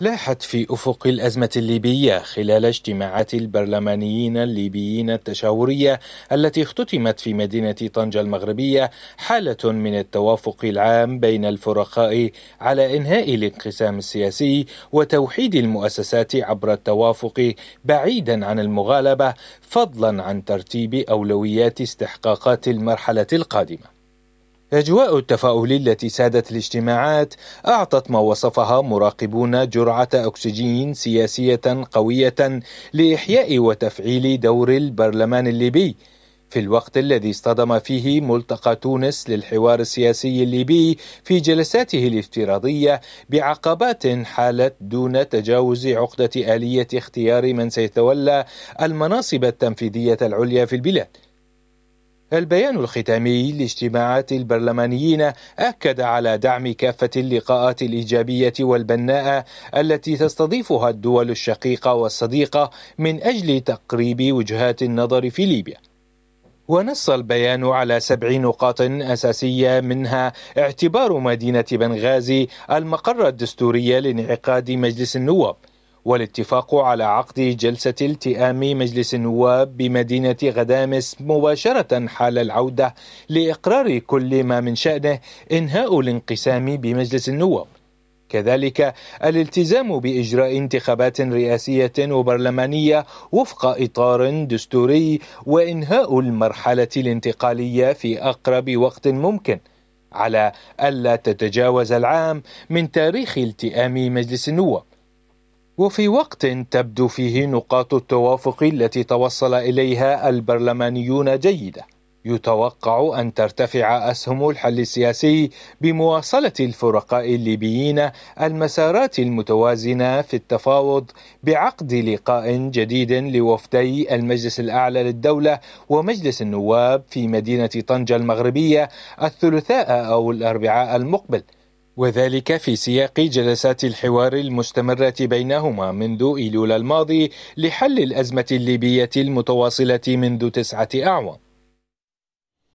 لاحت في أفق الأزمة الليبية خلال اجتماعات البرلمانيين الليبيين التشاورية التي اختتمت في مدينة طنجة المغربية حالة من التوافق العام بين الفرقاء على إنهاء الانقسام السياسي وتوحيد المؤسسات عبر التوافق بعيدا عن المغالبة فضلا عن ترتيب أولويات استحقاقات المرحلة القادمة أجواء التفاؤل التي سادت الاجتماعات أعطت ما وصفها مراقبون جرعة أكسجين سياسية قوية لإحياء وتفعيل دور البرلمان الليبي في الوقت الذي اصطدم فيه ملتقى تونس للحوار السياسي الليبي في جلساته الافتراضية بعقبات حالت دون تجاوز عقدة آلية اختيار من سيتولى المناصب التنفيذية العليا في البلاد البيان الختامي لاجتماعات البرلمانيين أكد على دعم كافة اللقاءات الإيجابية والبناءة التي تستضيفها الدول الشقيقة والصديقة من أجل تقريب وجهات النظر في ليبيا. ونص البيان على سبع نقاط أساسية منها اعتبار مدينة بنغازي المقر الدستوري لانعقاد مجلس النواب والاتفاق على عقد جلسة التئام مجلس النواب بمدينة غدامس مباشرة حال العودة لإقرار كل ما من شأنه إنهاء الانقسام بمجلس النواب كذلك الالتزام باجراء انتخابات رئاسيه وبرلمانيه وفق اطار دستوري وانهاء المرحله الانتقاليه في اقرب وقت ممكن على الا تتجاوز العام من تاريخ التئام مجلس النواب وفي وقت تبدو فيه نقاط التوافق التي توصل اليها البرلمانيون جيده يتوقع ان ترتفع اسهم الحل السياسي بمواصله الفرقاء الليبيين المسارات المتوازنه في التفاوض بعقد لقاء جديد لوفدي المجلس الاعلى للدوله ومجلس النواب في مدينه طنجه المغربيه الثلاثاء او الاربعاء المقبل وذلك في سياق جلسات الحوار المستمرة بينهما منذ إيلول الماضي لحل الأزمة الليبية المتواصلة منذ تسعة أعوام